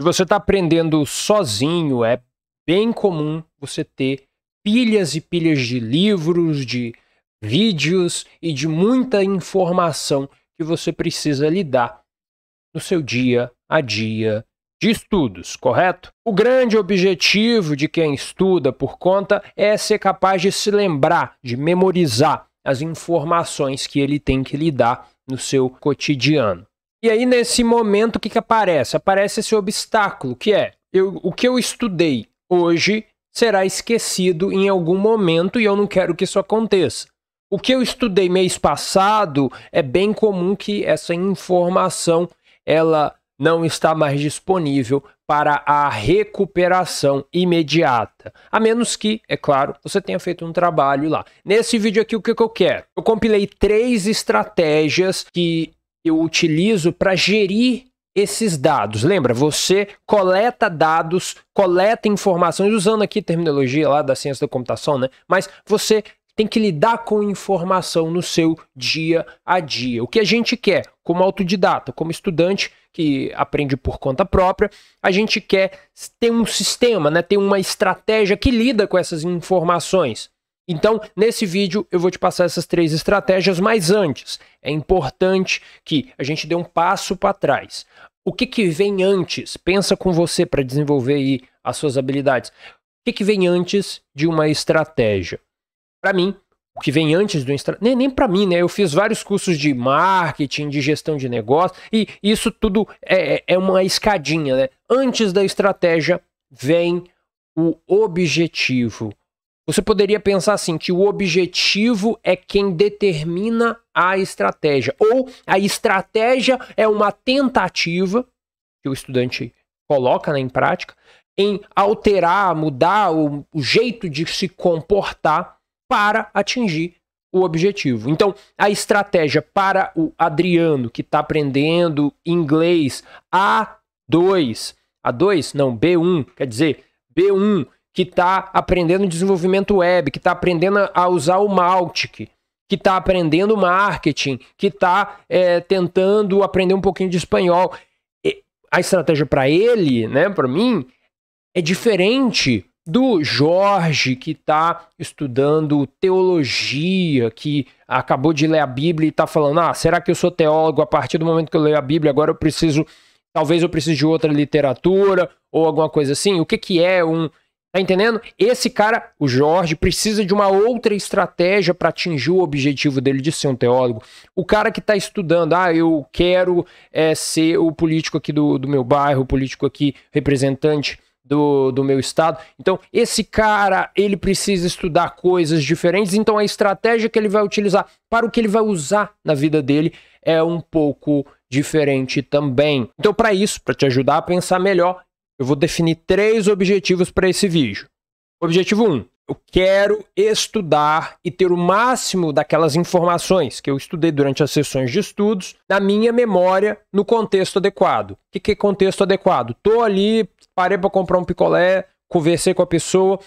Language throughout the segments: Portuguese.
Se você está aprendendo sozinho, é bem comum você ter pilhas e pilhas de livros, de vídeos e de muita informação que você precisa lidar no seu dia a dia de estudos, correto? O grande objetivo de quem estuda por conta é ser capaz de se lembrar, de memorizar as informações que ele tem que lidar no seu cotidiano. E aí, nesse momento, o que, que aparece? Aparece esse obstáculo, que é eu, o que eu estudei hoje será esquecido em algum momento e eu não quero que isso aconteça. O que eu estudei mês passado é bem comum que essa informação ela não está mais disponível para a recuperação imediata. A menos que, é claro, você tenha feito um trabalho lá. Nesse vídeo aqui, o que, que eu quero? Eu compilei três estratégias que eu utilizo para gerir esses dados. Lembra, você coleta dados, coleta informações, usando aqui terminologia lá da ciência da computação, né? Mas você tem que lidar com informação no seu dia a dia. O que a gente quer, como autodidata, como estudante que aprende por conta própria, a gente quer ter um sistema, né, ter uma estratégia que lida com essas informações. Então, nesse vídeo eu vou te passar essas três estratégias, mas antes é importante que a gente dê um passo para trás. O que, que vem antes? Pensa com você para desenvolver aí as suas habilidades. O que, que vem antes de uma estratégia? Para mim, o que vem antes do estratégia Nem, nem para mim, né? Eu fiz vários cursos de marketing, de gestão de negócio, e isso tudo é, é, é uma escadinha, né? Antes da estratégia vem o objetivo. Você poderia pensar assim que o objetivo é quem determina a estratégia, ou a estratégia é uma tentativa que o estudante coloca né, em prática em alterar, mudar o, o jeito de se comportar para atingir o objetivo. Então, a estratégia para o Adriano que está aprendendo inglês A2, A2 não, B1, quer dizer, B1 que está aprendendo desenvolvimento web, que está aprendendo a usar o Maltic, que está aprendendo marketing, que está é, eh, tentando aprender um pouquinho de espanhol. E a estratégia para ele, né, para mim, é diferente do Jorge que está estudando teologia, que acabou de ler a Bíblia e está falando: ah, será que eu sou teólogo a partir do momento que eu leio a Bíblia? Agora eu preciso, talvez eu precise de outra literatura ou alguma coisa assim. O que, que é um Tá entendendo? Esse cara, o Jorge, precisa de uma outra estratégia para atingir o objetivo dele de ser um teólogo. O cara que está estudando, ah, eu quero é, ser o político aqui do, do meu bairro, o político aqui representante do, do meu estado. Então, esse cara, ele precisa estudar coisas diferentes. Então, a estratégia que ele vai utilizar para o que ele vai usar na vida dele é um pouco diferente também. Então, para isso, para te ajudar a pensar melhor, eu vou definir três objetivos para esse vídeo. Objetivo 1. Um, eu quero estudar e ter o máximo daquelas informações que eu estudei durante as sessões de estudos na minha memória no contexto adequado. O que, que é contexto adequado? Tô ali, parei para comprar um picolé, conversei com a pessoa,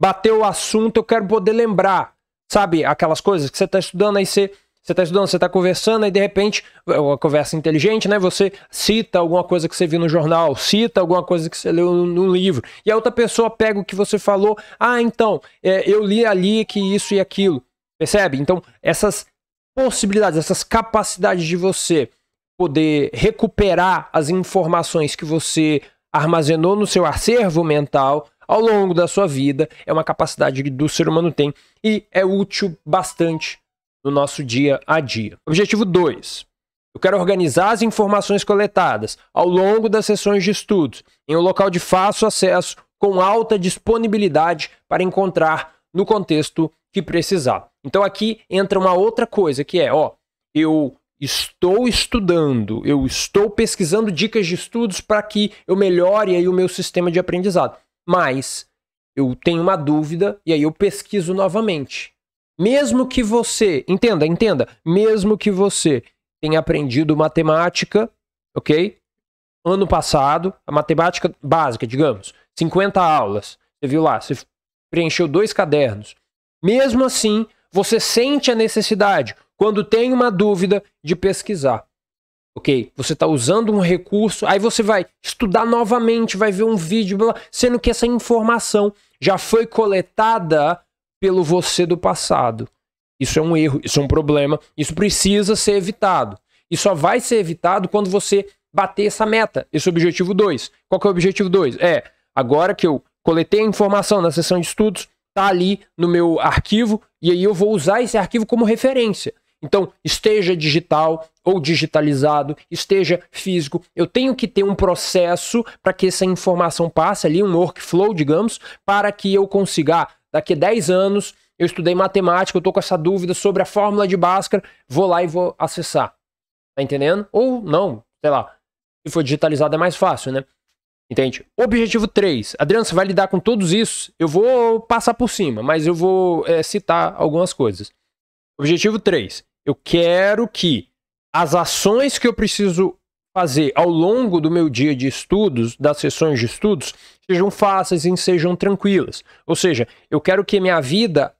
bateu o assunto, eu quero poder lembrar. Sabe, aquelas coisas que você está estudando aí, você você está estudando, você está conversando, e de repente, é uma conversa inteligente, né? Você cita alguma coisa que você viu no jornal, cita alguma coisa que você leu no livro, e a outra pessoa pega o que você falou, ah, então, é, eu li ali que isso e aquilo. Percebe? Então, essas possibilidades, essas capacidades de você poder recuperar as informações que você armazenou no seu acervo mental ao longo da sua vida é uma capacidade que do ser humano tem e é útil bastante no nosso dia a dia. Objetivo 2. Eu quero organizar as informações coletadas ao longo das sessões de estudos em um local de fácil acesso com alta disponibilidade para encontrar no contexto que precisar. Então aqui entra uma outra coisa que é, ó, eu estou estudando, eu estou pesquisando dicas de estudos para que eu melhore aí o meu sistema de aprendizado. Mas eu tenho uma dúvida e aí eu pesquiso novamente. Mesmo que você, entenda, entenda, mesmo que você tenha aprendido matemática, ok? Ano passado, a matemática básica, digamos, 50 aulas. Você viu lá, você preencheu dois cadernos. Mesmo assim, você sente a necessidade, quando tem uma dúvida, de pesquisar. Ok, você está usando um recurso, aí você vai estudar novamente, vai ver um vídeo, sendo que essa informação já foi coletada pelo você do passado. Isso é um erro, isso é um problema, isso precisa ser evitado. E só vai ser evitado quando você bater essa meta, esse objetivo 2. Qual que é o objetivo 2? É, agora que eu coletei a informação na sessão de estudos, tá ali no meu arquivo e aí eu vou usar esse arquivo como referência. Então, esteja digital ou digitalizado, esteja físico, eu tenho que ter um processo para que essa informação passe ali, um workflow, digamos, para que eu consiga daqui a 10 anos eu estudei matemática, eu tô com essa dúvida sobre a fórmula de Bhaskara, vou lá e vou acessar. Tá entendendo? Ou não, sei lá. Se for digitalizado é mais fácil, né? Entende? Objetivo 3. Adriano, você vai lidar com todos isso? Eu vou passar por cima, mas eu vou é, citar algumas coisas. Objetivo 3. Eu quero que as ações que eu preciso fazer ao longo do meu dia de estudos, das sessões de estudos, sejam fáceis e sejam tranquilas. Ou seja, eu quero que minha vida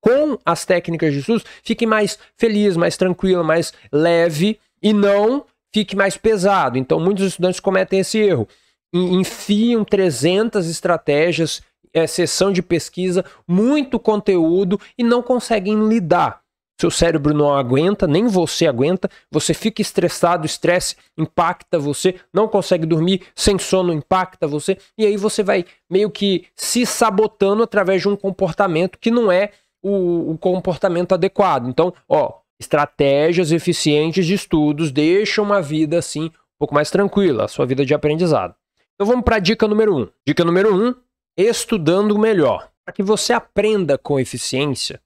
com as técnicas de estudos fique mais feliz, mais tranquila, mais leve e não fique mais pesado. Então, muitos estudantes cometem esse erro. Enfiam 300 estratégias, é, sessão de pesquisa, muito conteúdo e não conseguem lidar seu cérebro não aguenta, nem você aguenta, você fica estressado, o estresse impacta você, não consegue dormir, sem sono impacta você, e aí você vai meio que se sabotando através de um comportamento que não é o, o comportamento adequado. Então, ó, estratégias eficientes de estudos deixam uma vida assim um pouco mais tranquila, a sua vida de aprendizado. Então vamos para a dica número 1. Um. Dica número 1, um, estudando melhor. Para que você aprenda com eficiência,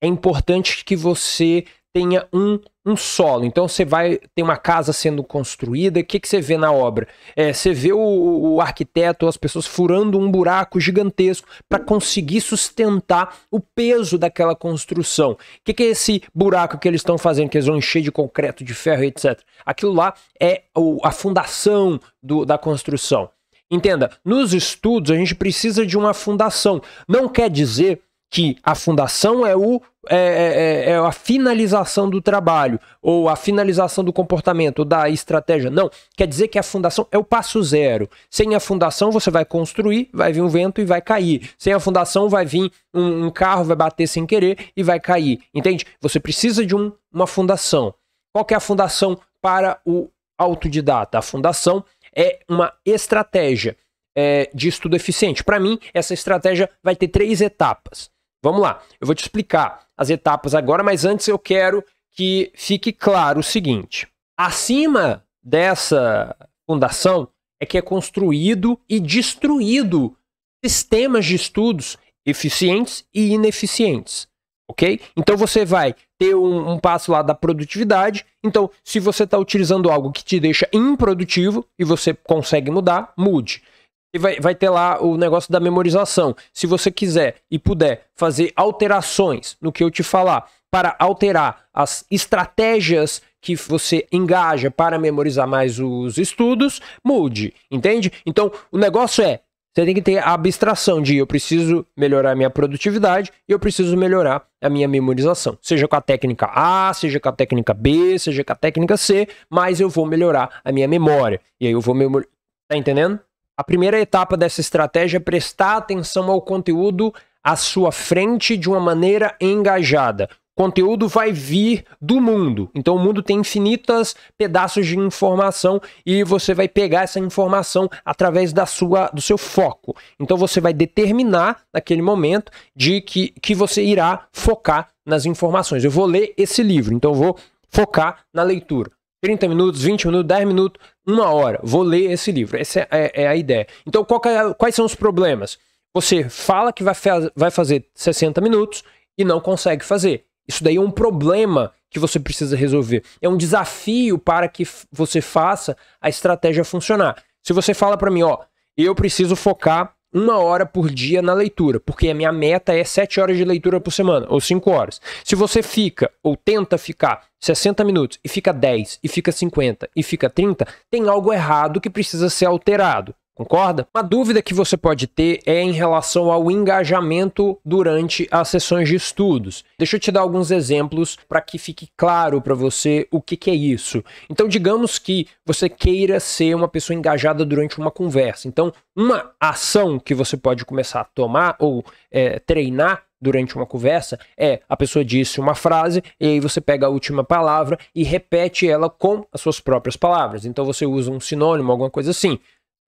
é importante que você tenha um, um solo. Então você vai ter uma casa sendo construída. O que, que você vê na obra? É, você vê o, o arquiteto, as pessoas furando um buraco gigantesco para conseguir sustentar o peso daquela construção. O que, que é esse buraco que eles estão fazendo, que eles vão encher de concreto, de ferro, etc. Aquilo lá é o, a fundação do, da construção. Entenda, nos estudos a gente precisa de uma fundação. Não quer dizer que a fundação é, o, é, é, é, é, a finalização do trabalho, ou a finalização do comportamento, da estratégia. Não, quer dizer que a fundação é o passo zero. Sem a fundação, você vai construir, vai vir um vento e vai cair. Sem a fundação, vai vir um, um carro, vai bater sem querer e vai cair. Entende? Você precisa de um, uma fundação. Qual é a fundação para o autodidata? A fundação é uma estratégia. É, de estudo eficiente. Para mim, essa estratégia vai ter três etapas. Vamos lá, eu vou te explicar as etapas agora, mas antes eu quero que fique claro o seguinte: acima dessa fundação é que é construído e destruído sistemas de estudos eficientes e ineficientes, ok? Então você vai ter um, um passo lá da produtividade. Então, se você está utilizando algo que te deixa improdutivo e você consegue mudar, mude. E vai, vai ter lá o negócio da memorização. Se você quiser e puder fazer alterações no que eu te falar, para alterar as estratégias que você engaja para memorizar mais os estudos, mude, entende? Então, o negócio é você tem que ter a abstração de eu preciso melhorar a minha produtividade e eu preciso melhorar a minha memorização. Seja com a técnica A, seja com a técnica B, seja com a técnica C, mas eu vou melhorar a minha memória. E aí eu vou memorizar. Tá entendendo? A primeira etapa dessa estratégia é prestar atenção ao conteúdo à sua frente de uma maneira engajada. O conteúdo vai vir do mundo. Então o mundo tem infinitas pedaços de informação e você vai pegar essa informação através da sua do seu foco. Então você vai determinar naquele momento de que que você irá focar nas informações. Eu vou ler esse livro, então eu vou focar na leitura. 30 minutos, 20 minutos, 10 minutos, uma hora. Vou ler esse livro. Essa é, é, é a ideia. Então, é, quais são os problemas? Você fala que vai, faz, vai fazer 60 minutos e não consegue fazer. Isso daí é um problema que você precisa resolver. É um desafio para que você faça a estratégia funcionar. Se você fala para mim, ó, eu preciso focar uma hora por dia na leitura, porque a minha meta é 7 horas de leitura por semana, ou 5 horas. Se você fica, ou tenta ficar, 60 minutos, e fica 10, e fica 50, e fica 30, tem algo errado que precisa ser alterado. Concorda? Uma dúvida que você pode ter é em relação ao engajamento durante as sessões de estudos. Deixa eu te dar alguns exemplos para que fique claro para você o que, que é isso. Então, digamos que você queira ser uma pessoa engajada durante uma conversa. Então, uma ação que você pode começar a tomar ou é, treinar durante uma conversa é a pessoa disse uma frase e aí você pega a última palavra e repete ela com as suas próprias palavras. Então você usa um sinônimo, alguma coisa assim.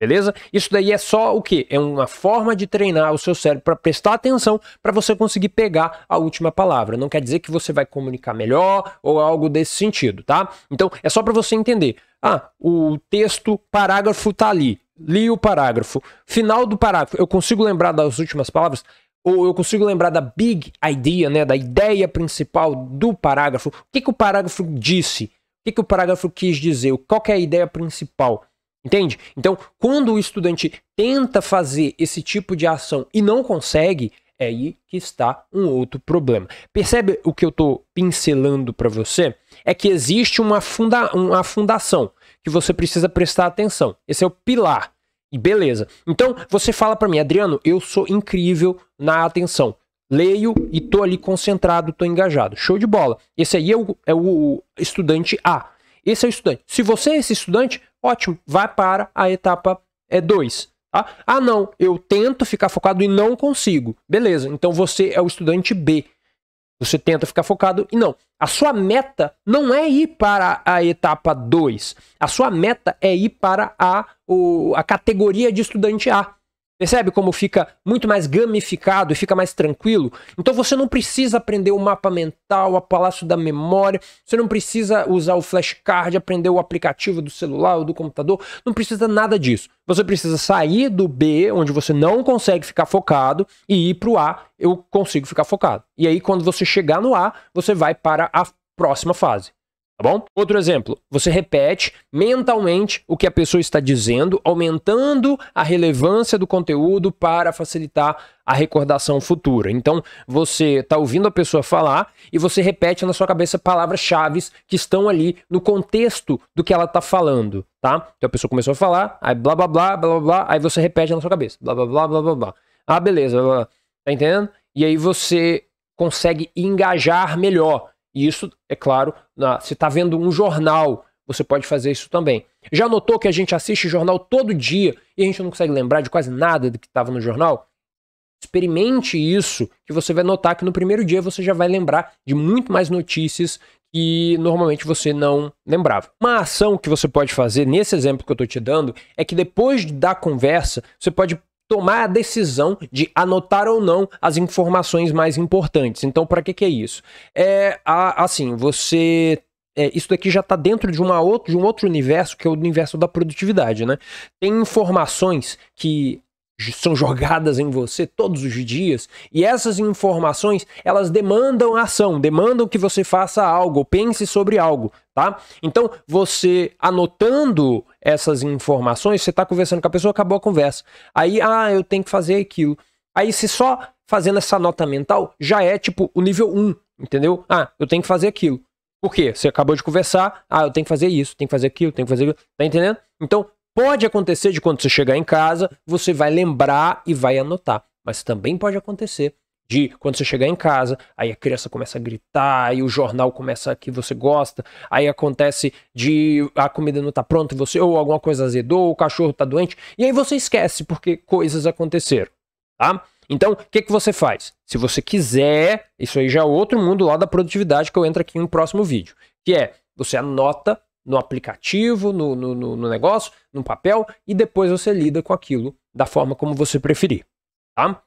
Beleza? Isso daí é só o que? É uma forma de treinar o seu cérebro para prestar atenção para você conseguir pegar a última palavra. Não quer dizer que você vai comunicar melhor ou algo desse sentido, tá? Então é só para você entender. Ah, o texto, parágrafo tá ali. Li o parágrafo. Final do parágrafo, eu consigo lembrar das últimas palavras? Ou eu consigo lembrar da big idea, né? Da ideia principal do parágrafo. O que, que o parágrafo disse? O que, que o parágrafo quis dizer? Qual é a ideia principal? Entende? Então, quando o estudante tenta fazer esse tipo de ação e não consegue, é aí que está um outro problema. Percebe o que eu estou pincelando para você? É que existe uma, funda uma fundação que você precisa prestar atenção. Esse é o pilar. E beleza. Então, você fala para mim, Adriano, eu sou incrível na atenção. Leio e estou ali concentrado, estou engajado. Show de bola. Esse aí é o, é o estudante A. Esse é o estudante. Se você é esse estudante, ótimo, vai para a etapa 2. É, tá? Ah, não, eu tento ficar focado e não consigo. Beleza, então você é o estudante B. Você tenta ficar focado e não. A sua meta não é ir para a etapa 2. A sua meta é ir para a, o, a categoria de estudante A. Percebe como fica muito mais gamificado e fica mais tranquilo? Então você não precisa aprender o mapa mental, o palácio da memória, você não precisa usar o flashcard, aprender o aplicativo do celular ou do computador, não precisa nada disso. Você precisa sair do B, onde você não consegue ficar focado, e ir para o A, eu consigo ficar focado. E aí, quando você chegar no A, você vai para a próxima fase tá bom? Outro exemplo, você repete mentalmente o que a pessoa está dizendo, aumentando a relevância do conteúdo para facilitar a recordação futura. Então, você está ouvindo a pessoa falar e você repete na sua cabeça palavras-chave que estão ali no contexto do que ela está falando, tá? Então a pessoa começou a falar, aí blá blá blá blá blá, aí você repete na sua cabeça, blá blá blá blá blá blá. Ah, beleza, blá, blá. tá entendendo? E aí você consegue engajar melhor e isso, é claro, na, se está vendo um jornal, você pode fazer isso também. Já notou que a gente assiste jornal todo dia e a gente não consegue lembrar de quase nada do que estava no jornal? Experimente isso, que você vai notar que no primeiro dia você já vai lembrar de muito mais notícias que normalmente você não lembrava. Uma ação que você pode fazer nesse exemplo que eu estou te dando é que depois da conversa, você pode tomar a decisão de anotar ou não as informações mais importantes. Então, para que, que é isso? É assim, você é, isso daqui já está dentro de, uma outro, de um outro universo, que é o universo da produtividade, né? Tem informações que são jogadas em você todos os dias e essas informações elas demandam ação, demandam que você faça algo, pense sobre algo, tá? Então você anotando essas informações, você está conversando com a pessoa, acabou a conversa. Aí, ah, eu tenho que fazer aquilo. Aí, se só fazendo essa nota mental, já é tipo o nível 1, entendeu? Ah, eu tenho que fazer aquilo. Por quê? Você acabou de conversar, ah, eu tenho que fazer isso, tenho que fazer aquilo, tenho que fazer aquilo. Tá entendendo? Então, pode acontecer de quando você chegar em casa, você vai lembrar e vai anotar. Mas também pode acontecer de quando você chegar em casa, aí a criança começa a gritar, aí o jornal começa que você gosta, aí acontece de a comida não tá pronta, você ou alguma coisa azedou, o cachorro tá doente, e aí você esquece porque coisas aconteceram, tá? Então, o que, que você faz? Se você quiser, isso aí já é outro mundo lá da produtividade que eu entro aqui no próximo vídeo, que é você anota no aplicativo, no, no, no negócio, no papel, e depois você lida com aquilo da forma como você preferir, tá?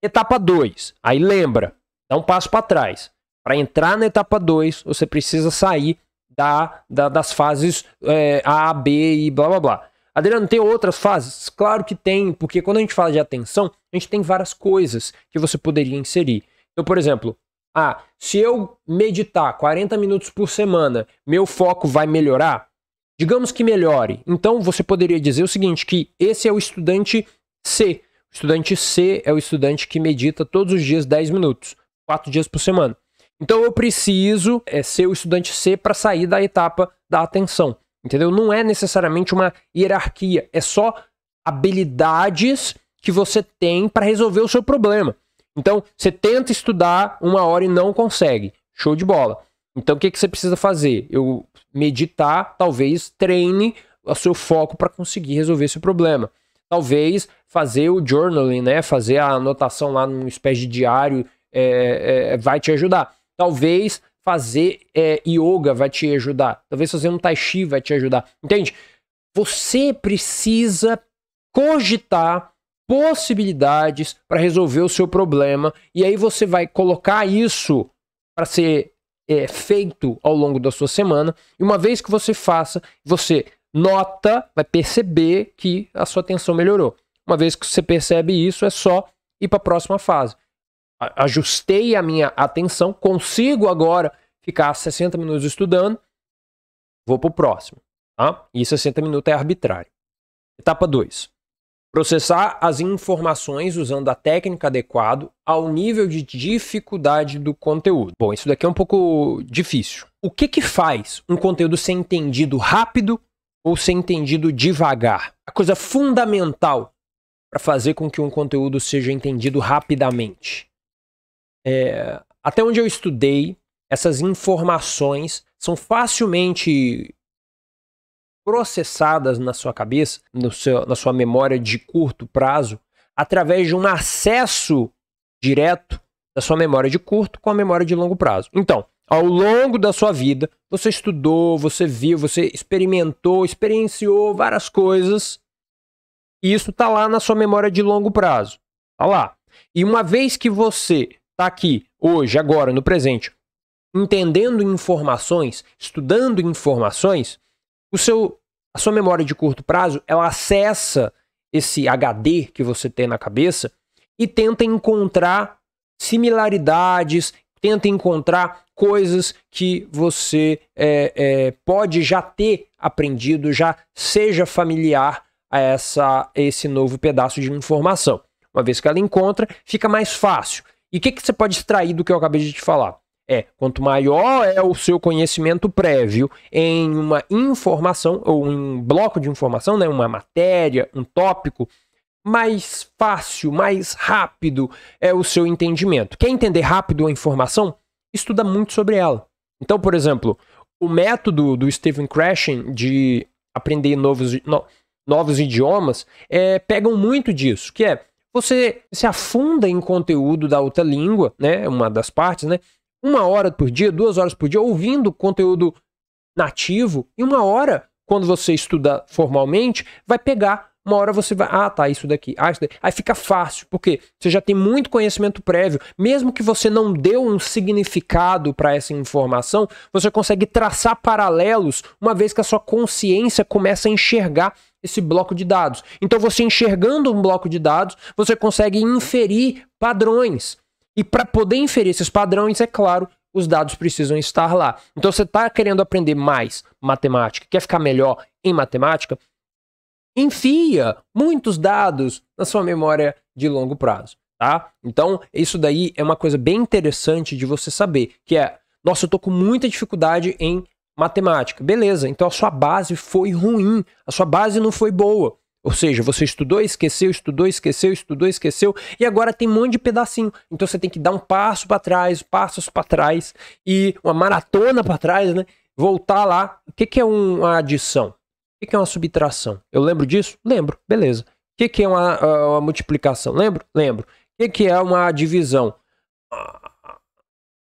Etapa 2. Aí lembra, dá um passo para trás. Para entrar na etapa 2, você precisa sair da, da das fases é, A, B e blá blá blá. Adriano, tem outras fases? Claro que tem, porque quando a gente fala de atenção, a gente tem várias coisas que você poderia inserir. Então, por exemplo, ah, se eu meditar 40 minutos por semana, meu foco vai melhorar? Digamos que melhore. Então, você poderia dizer o seguinte, que esse é o estudante C. Estudante C é o estudante que medita todos os dias 10 minutos, 4 dias por semana. Então eu preciso é, ser o estudante C para sair da etapa da atenção, entendeu? Não é necessariamente uma hierarquia, é só habilidades que você tem para resolver o seu problema. Então você tenta estudar uma hora e não consegue, show de bola. Então o que, que você precisa fazer? Eu meditar, talvez treine o seu foco para conseguir resolver esse problema talvez fazer o journaling, né? Fazer a anotação lá numa espécie de diário é, é, vai te ajudar. Talvez fazer é, yoga vai te ajudar. Talvez fazer um tai chi vai te ajudar. Entende? Você precisa cogitar possibilidades para resolver o seu problema e aí você vai colocar isso para ser é, feito ao longo da sua semana. E uma vez que você faça, você nota, vai perceber que a sua atenção melhorou. Uma vez que você percebe isso, é só ir para a próxima fase. Ajustei a minha atenção, consigo agora ficar 60 minutos estudando, vou para o próximo. Tá? E 60 minutos é arbitrário. Etapa 2. Processar as informações usando a técnica adequada ao nível de dificuldade do conteúdo. Bom, isso daqui é um pouco difícil. O que que faz um conteúdo ser entendido rápido ou ser entendido devagar. A coisa fundamental para fazer com que um conteúdo seja entendido rapidamente. É, até onde eu estudei, essas informações são facilmente processadas na sua cabeça, seu, na sua memória de curto prazo, através de um acesso direto da sua memória de curto com a memória de longo prazo. Então, ao longo da sua vida, você estudou, você viu, você experimentou, experienciou várias coisas. E isso está lá na sua memória de longo prazo. Tá lá. E uma vez que você está aqui, hoje, agora, no presente, entendendo informações, estudando informações, o seu, a sua memória de curto prazo ela acessa esse HD que você tem na cabeça e tenta encontrar similaridades, Tenta encontrar coisas que você é, é, pode já ter aprendido, já seja familiar a, essa, esse novo pedaço de informação. Uma vez que ela encontra, fica mais fácil. E o que, que você pode extrair do que eu acabei de te falar? É, quanto maior é o seu conhecimento prévio em uma informação ou um bloco de informação, né, uma matéria, um tópico, mais fácil, mais rápido é o seu entendimento. Quer entender rápido a informação? Estuda muito sobre ela. Então, por exemplo, o método do Stephen Krashen de aprender novos, no, novos idiomas é, pegam muito disso, que é você se afunda em conteúdo da outra língua, né? Uma das partes, né? Uma hora por dia, duas horas por dia, ouvindo conteúdo nativo, e uma hora, quando você estuda formalmente, vai pegar uma hora você vai, ah, tá, isso daqui, ah, isso daqui. Aí fica fácil, porque você já tem muito conhecimento prévio. Mesmo que você não deu um significado para essa informação, você consegue traçar paralelos, uma vez que a sua consciência começa a enxergar esse bloco de dados. Então, você enxergando um bloco de dados, você consegue inferir padrões. E para poder inferir esses padrões, é claro, os dados precisam estar lá. Então, você está querendo aprender mais matemática, quer ficar melhor em matemática, enfia muitos dados na sua memória de longo prazo, tá? Então, isso daí é uma coisa bem interessante de você saber, que é, nossa, eu tô com muita dificuldade em matemática. Beleza, então a sua base foi ruim, a sua base não foi boa. Ou seja, você estudou, esqueceu, estudou, esqueceu, estudou, esqueceu, e agora tem um monte de pedacinho. Então você tem que dar um passo para trás, passos para trás e uma maratona para trás, né? Voltar lá. O que, que é uma adição? O que é uma subtração? Eu lembro disso? Lembro, beleza. O que é uma, uma multiplicação? Lembro? Lembro. O que é uma divisão? Ah,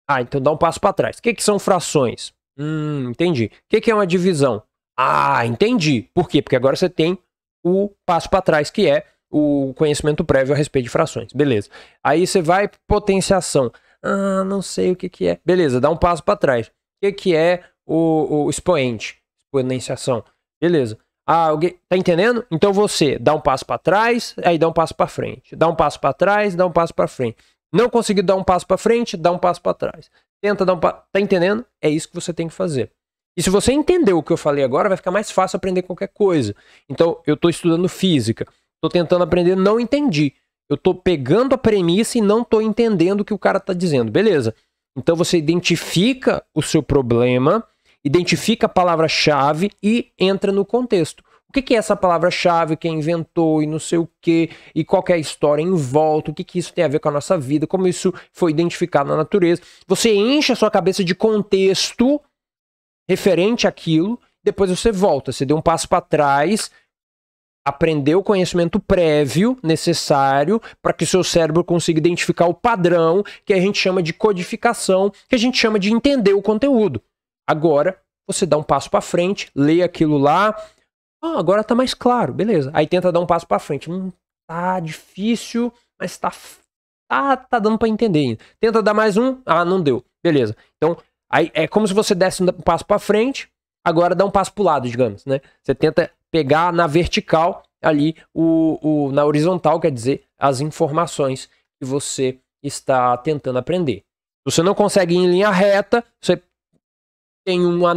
ah então dá um passo para trás. O que, são frações? Hum, entendi. O que é uma divisão? Ah, entendi. Por quê? Porque agora você tem o passo para trás, que é o conhecimento prévio a respeito de frações. Beleza. Aí você vai potenciação. Ah, não sei o que, que é. Beleza, dá um passo para trás. O que, que é o, o expoente? Exponenciação. Beleza. Ah, alguém tá entendendo? Então você dá um passo para trás, aí dá um passo para frente, dá um passo para trás, dá um passo para frente. Não conseguiu dar um passo para frente, dá um passo para trás. Tenta dar um passo. Tá entendendo? É isso que você tem que fazer. E se você entendeu o que eu falei agora, vai ficar mais fácil aprender qualquer coisa. Então, eu estou estudando física, estou tentando aprender, não entendi. Eu estou pegando a premissa e não estou entendendo o que o cara está dizendo. Beleza. Então, você identifica o seu problema identifica a palavra-chave e entra no contexto. O que, é essa palavra-chave, quem inventou e não sei o que, e qual que é a história em volta, o que, que isso tem a ver com a nossa vida, como isso foi identificado na natureza. Você enche a sua cabeça de contexto referente àquilo, depois você volta, você deu um passo para trás, aprendeu o conhecimento prévio necessário para que o seu cérebro consiga identificar o padrão que a gente chama de codificação, que a gente chama de entender o conteúdo. Agora, você dá um passo para frente, lê aquilo lá, ah, agora tá mais claro, beleza. Aí tenta dar um passo para frente. Hum, tá difícil, mas tá, tá, tá dando para entender ainda. Tenta dar mais um, ah, não deu. Beleza. Então, aí é como se você desse um passo para frente, agora dá um passo pro lado, digamos, né? Você tenta pegar na vertical ali o, o na horizontal, quer dizer, as informações que você está tentando aprender. Se você não consegue ir em linha reta, você tem uma,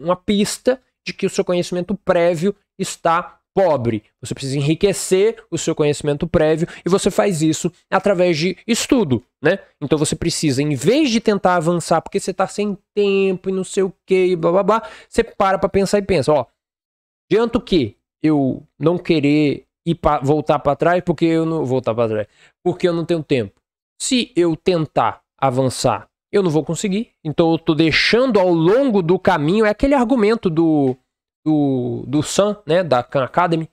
uma pista de que o seu conhecimento prévio está pobre. Você precisa enriquecer o seu conhecimento prévio e você faz isso através de estudo, né? Então você precisa, em vez de tentar avançar porque você está sem tempo e não sei o que e blá blá blá, você para para pensar e pensa, ó, o que eu não querer ir pra, voltar para trás porque eu não voltar para trás, porque eu não tenho tempo. Se eu tentar avançar eu não vou conseguir. Então eu tô deixando ao longo do caminho, é aquele argumento do, do, do Sam, né, da Khan Academy.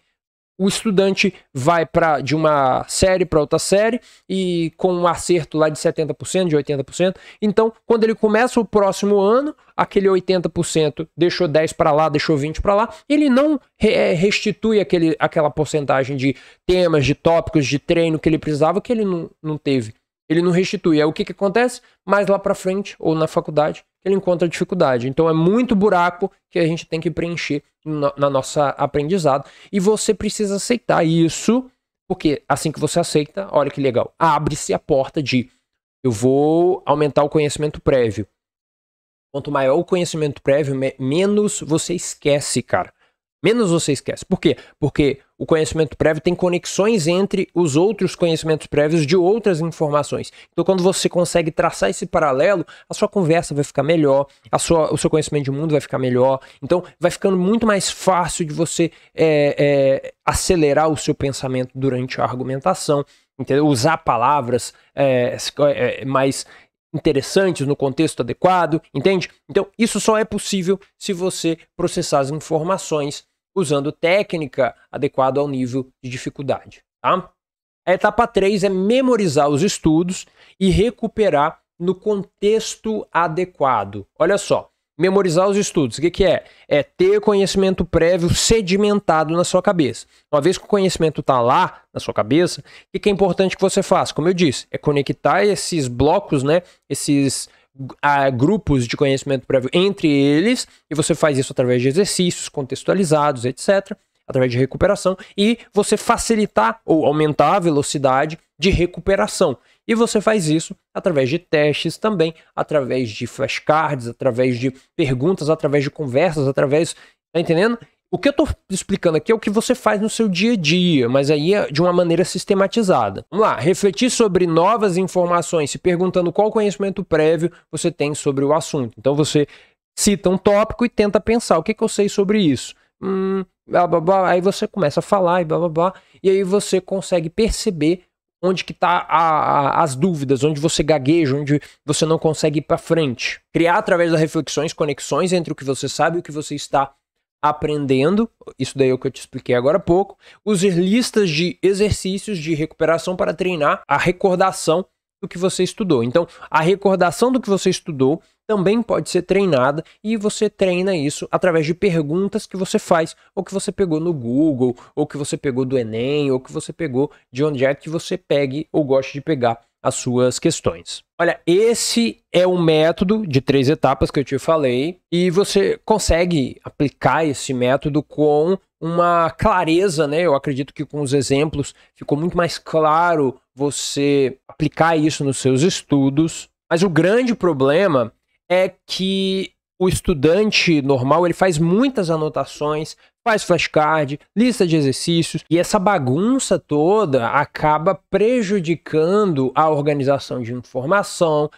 O estudante vai para de uma série para outra série e com um acerto lá de 70%, de 80%. Então, quando ele começa o próximo ano, aquele 80% deixou 10 para lá, deixou 20 para lá, ele não re é, restitui aquele, aquela porcentagem de temas, de tópicos, de treino que ele precisava, que ele não, não teve ele não restitui. Aí o que, que acontece? Mais lá para frente, ou na faculdade, ele encontra dificuldade. Então é muito buraco que a gente tem que preencher na, nossa aprendizado. E você precisa aceitar isso, porque assim que você aceita, olha que legal, abre-se a porta de eu vou aumentar o conhecimento prévio. Quanto maior o conhecimento prévio, menos você esquece, cara menos você esquece. Por quê? Porque o conhecimento prévio tem conexões entre os outros conhecimentos prévios de outras informações. Então, quando você consegue traçar esse paralelo, a sua conversa vai ficar melhor, a sua, o seu conhecimento de mundo vai ficar melhor. Então, vai ficando muito mais fácil de você é, é, acelerar o seu pensamento durante a argumentação, entendeu? usar palavras é, é, é mais interessantes no contexto adequado, entende? Então, isso só é possível se você processar as informações usando técnica adequada ao nível de dificuldade. Tá? A etapa 3 é memorizar os estudos e recuperar no contexto adequado. Olha só, memorizar os estudos, o que, que é? É ter conhecimento prévio sedimentado na sua cabeça. Uma vez que o conhecimento está lá na sua cabeça, o que, que é importante que você faça? Como eu disse, é conectar esses blocos, né? Esses a grupos de conhecimento prévio entre eles, e você faz isso através de exercícios contextualizados, etc., através de recuperação, e você facilitar ou aumentar a velocidade de recuperação. E você faz isso através de testes também, através de flashcards, através de perguntas, através de conversas, através. Tá entendendo? O que eu estou explicando aqui é o que você faz no seu dia a dia, mas aí é de uma maneira sistematizada. Vamos lá, refletir sobre novas informações, se perguntando qual conhecimento prévio você tem sobre o assunto. Então você cita um tópico e tenta pensar o que, que eu sei sobre isso. Hum, blá, blá, blá. Aí você começa a falar e blá blá blá. E aí você consegue perceber onde que tá a, a, as dúvidas, onde você gagueja, onde você não consegue ir para frente. Criar através das reflexões conexões entre o que você sabe e o que você está aprendendo, isso daí é o que eu te expliquei agora há pouco, usar listas de exercícios de recuperação para treinar a recordação do que você estudou. Então, a recordação do que você estudou também pode ser treinada e você treina isso através de perguntas que você faz, ou que você pegou no Google, ou que você pegou do Enem, ou que você pegou de onde é que você pegue ou goste de pegar as suas questões. Olha, esse é um método de três etapas que eu te falei e você consegue aplicar esse método com uma clareza, né? Eu acredito que com os exemplos ficou muito mais claro você aplicar isso nos seus estudos. Mas o grande problema é que o estudante normal ele faz muitas anotações, faz flashcard, lista de exercícios e essa bagunça toda acaba prejudicando a organização de informação,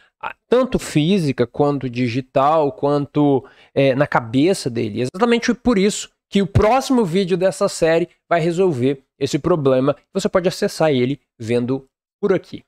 tanto física quanto digital, quanto é, na cabeça dele. Exatamente por isso que o próximo vídeo dessa série vai resolver esse problema. Você pode acessar ele vendo por aqui.